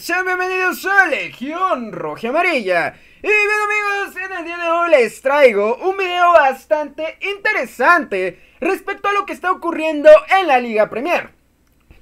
Sean bienvenidos a Legión Roja Amarilla. Y bien amigos, en el día de hoy les traigo un video bastante interesante respecto a lo que está ocurriendo en la Liga Premier.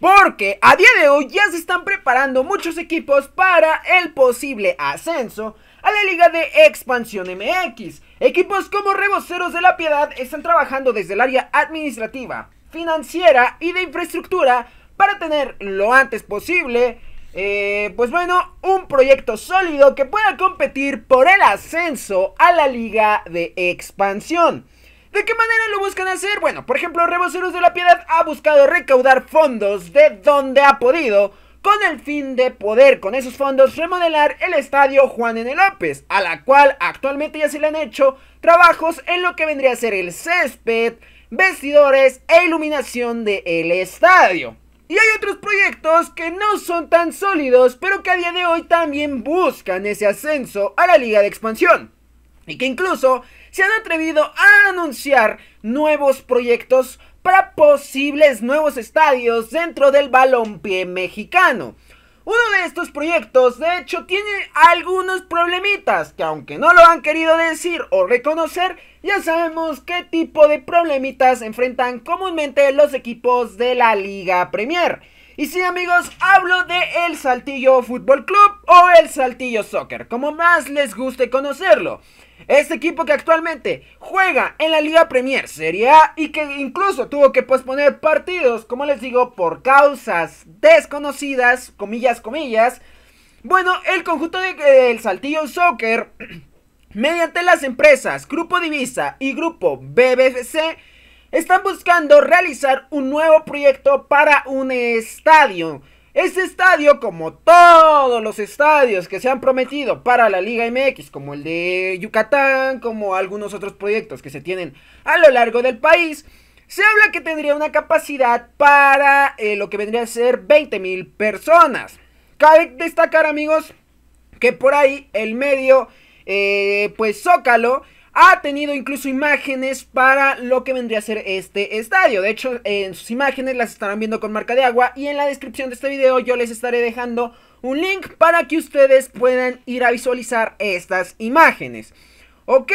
Porque a día de hoy ya se están preparando muchos equipos para el posible ascenso a la Liga de Expansión MX. Equipos como Reboceros de la Piedad están trabajando desde el área administrativa, financiera y de infraestructura para tener lo antes posible eh, pues bueno, un proyecto sólido que pueda competir por el ascenso a la liga de expansión. ¿De qué manera lo buscan hacer? Bueno, por ejemplo, Reboceros de la Piedad ha buscado recaudar fondos de donde ha podido con el fin de poder con esos fondos remodelar el estadio Juan N. López, a la cual actualmente ya se le han hecho trabajos en lo que vendría a ser el césped, vestidores e iluminación del el estadio. Y hay otros proyectos que no son tan sólidos, pero que a día de hoy también buscan ese ascenso a la liga de expansión. Y que incluso se han atrevido a anunciar nuevos proyectos para posibles nuevos estadios dentro del balompié mexicano. Uno de estos proyectos, de hecho, tiene algunos problemitas que aunque no lo han querido decir o reconocer, ya sabemos qué tipo de problemitas enfrentan comúnmente los equipos de la Liga Premier. Y sí amigos, hablo de El Saltillo Fútbol Club o El Saltillo Soccer, como más les guste conocerlo. Este equipo que actualmente juega en la Liga Premier Serie A y que incluso tuvo que posponer partidos, como les digo, por causas desconocidas, comillas, comillas. Bueno, el conjunto del Saltillo Soccer, mediante las empresas Grupo Divisa y Grupo BBFC, están buscando realizar un nuevo proyecto para un estadio este estadio, como todos los estadios que se han prometido para la Liga MX, como el de Yucatán, como algunos otros proyectos que se tienen a lo largo del país, se habla que tendría una capacidad para eh, lo que vendría a ser mil personas. Cabe destacar amigos que por ahí el medio, eh, pues Zócalo, ha tenido incluso imágenes para lo que vendría a ser este estadio. De hecho, en sus imágenes las estarán viendo con marca de agua y en la descripción de este video yo les estaré dejando un link para que ustedes puedan ir a visualizar estas imágenes. ¿Ok?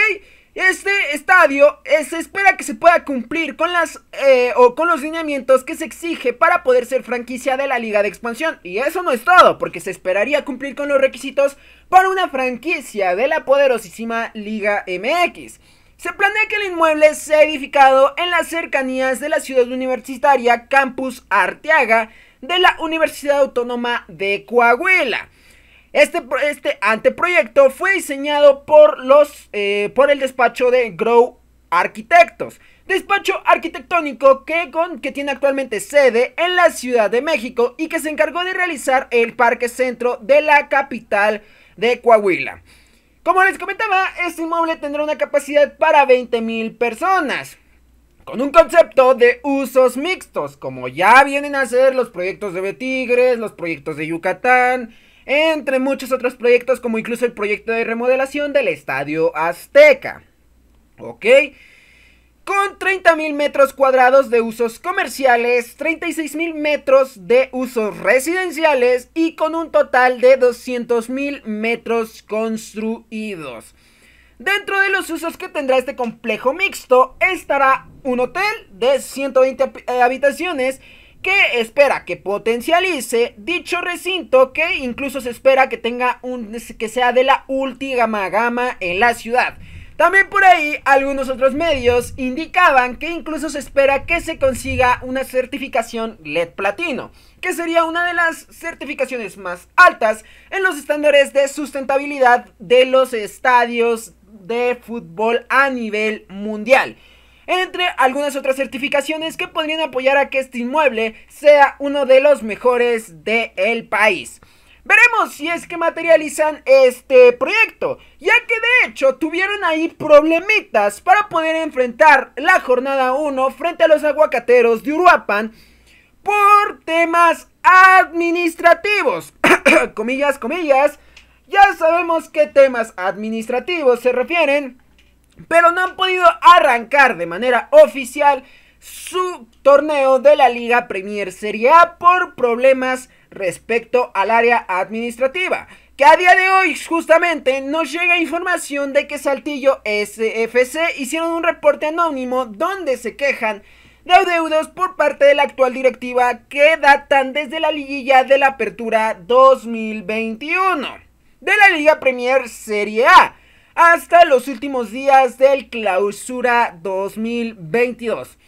Este estadio eh, se espera que se pueda cumplir con las eh, o con los lineamientos que se exige para poder ser franquicia de la Liga de Expansión. Y eso no es todo, porque se esperaría cumplir con los requisitos para una franquicia de la poderosísima Liga MX. Se planea que el inmueble sea edificado en las cercanías de la ciudad universitaria Campus Arteaga de la Universidad Autónoma de Coahuila. Este, este anteproyecto fue diseñado por, los, eh, por el despacho de Grow Arquitectos, despacho arquitectónico que, que tiene actualmente sede en la Ciudad de México y que se encargó de realizar el Parque Centro de la capital de Coahuila. Como les comentaba, este inmueble tendrá una capacidad para 20.000 personas, con un concepto de usos mixtos, como ya vienen a ser los proyectos de Betigres, los proyectos de Yucatán, entre muchos otros proyectos como incluso el proyecto de remodelación del Estadio Azteca. ¿Ok? Con 30.000 metros cuadrados de usos comerciales, 36.000 metros de usos residenciales y con un total de 200.000 metros construidos. Dentro de los usos que tendrá este complejo mixto estará un hotel de 120 eh, habitaciones que espera que potencialice dicho recinto que incluso se espera que tenga un que sea de la última gama en la ciudad. También por ahí algunos otros medios indicaban que incluso se espera que se consiga una certificación LED platino, que sería una de las certificaciones más altas en los estándares de sustentabilidad de los estadios de fútbol a nivel mundial entre algunas otras certificaciones que podrían apoyar a que este inmueble sea uno de los mejores del el país. Veremos si es que materializan este proyecto, ya que de hecho tuvieron ahí problemitas para poder enfrentar la jornada 1 frente a los aguacateros de Uruapan por temas administrativos. comillas, comillas. Ya sabemos qué temas administrativos se refieren pero no han podido arrancar de manera oficial su torneo de la Liga Premier Serie A por problemas respecto al área administrativa. Que a día de hoy justamente nos llega información de que Saltillo SFC hicieron un reporte anónimo donde se quejan de adeudos por parte de la actual directiva que datan desde la liguilla de la apertura 2021 de la Liga Premier Serie A hasta los últimos días del clausura 2022.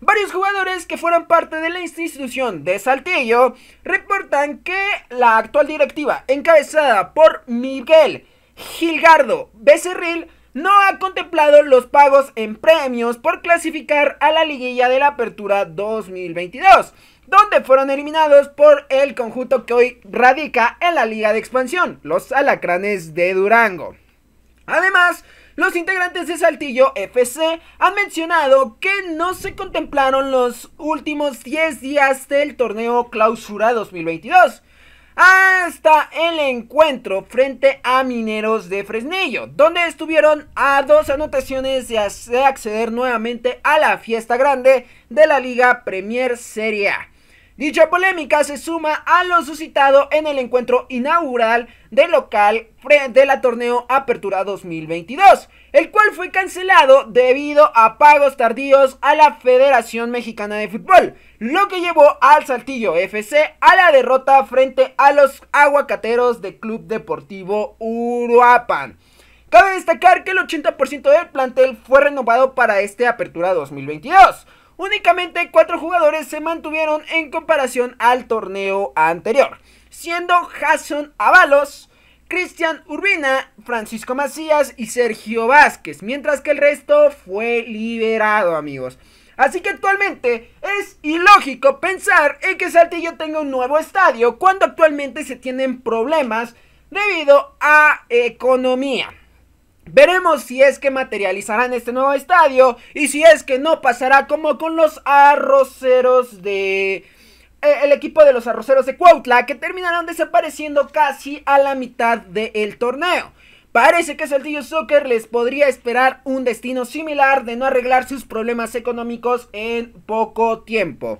Varios jugadores que fueron parte de la institución de Saltillo reportan que la actual directiva, encabezada por Miguel Gilgardo Becerril, no ha contemplado los pagos en premios por clasificar a la liguilla de la Apertura 2022, donde fueron eliminados por el conjunto que hoy radica en la Liga de Expansión, los Alacranes de Durango. Además, los integrantes de Saltillo FC han mencionado que no se contemplaron los últimos 10 días del torneo Clausura 2022 hasta el encuentro frente a Mineros de Fresnillo, donde estuvieron a dos anotaciones de acceder nuevamente a la fiesta grande de la Liga Premier Serie A. Dicha polémica se suma a lo suscitado en el encuentro inaugural del local de la torneo Apertura 2022, el cual fue cancelado debido a pagos tardíos a la Federación Mexicana de Fútbol, lo que llevó al Saltillo FC a la derrota frente a los aguacateros de Club Deportivo Uruapan. Cabe destacar que el 80% del plantel fue renovado para este Apertura 2022 únicamente cuatro jugadores se mantuvieron en comparación al torneo anterior, siendo Jason Avalos, Cristian Urbina, Francisco Macías y Sergio Vázquez, mientras que el resto fue liberado, amigos. Así que actualmente es ilógico pensar en que Saltillo tenga un nuevo estadio cuando actualmente se tienen problemas debido a economía. Veremos si es que materializarán este nuevo estadio y si es que no pasará como con los arroceros de... Eh, el equipo de los arroceros de Cuautla que terminaron desapareciendo casi a la mitad del torneo. Parece que Saltillo Soccer les podría esperar un destino similar de no arreglar sus problemas económicos en poco tiempo.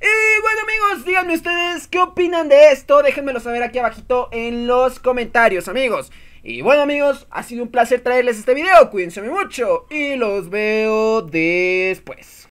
Y bueno amigos, díganme ustedes qué opinan de esto, déjenmelo saber aquí abajito en los comentarios amigos. Y bueno amigos, ha sido un placer traerles este video, cuídense mucho y los veo después.